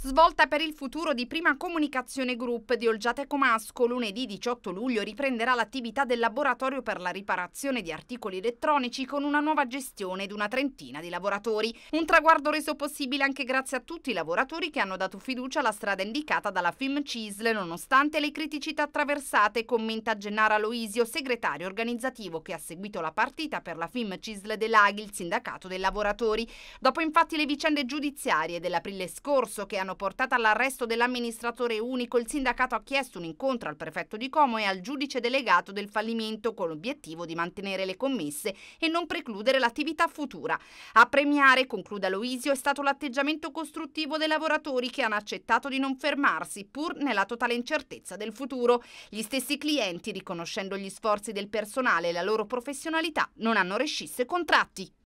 Svolta per il futuro di Prima Comunicazione Group di Olgiate Comasco, lunedì 18 luglio riprenderà l'attività del laboratorio per la riparazione di articoli elettronici con una nuova gestione ed una trentina di lavoratori. Un traguardo reso possibile anche grazie a tutti i lavoratori che hanno dato fiducia alla strada indicata dalla FIM CISL nonostante le criticità attraversate, commenta Gennaro Aloisio, segretario organizzativo che ha seguito la partita per la FIM CISL dell'AGHI, il sindacato dei lavoratori. Dopo infatti le vicende giudiziarie dell'aprile scorso che hanno hanno portato all'arresto dell'amministratore unico, il sindacato ha chiesto un incontro al prefetto di Como e al giudice delegato del fallimento con l'obiettivo di mantenere le commesse e non precludere l'attività futura. A premiare, conclude Aloisio, è stato l'atteggiamento costruttivo dei lavoratori che hanno accettato di non fermarsi pur nella totale incertezza del futuro. Gli stessi clienti, riconoscendo gli sforzi del personale e la loro professionalità, non hanno rescisse contratti.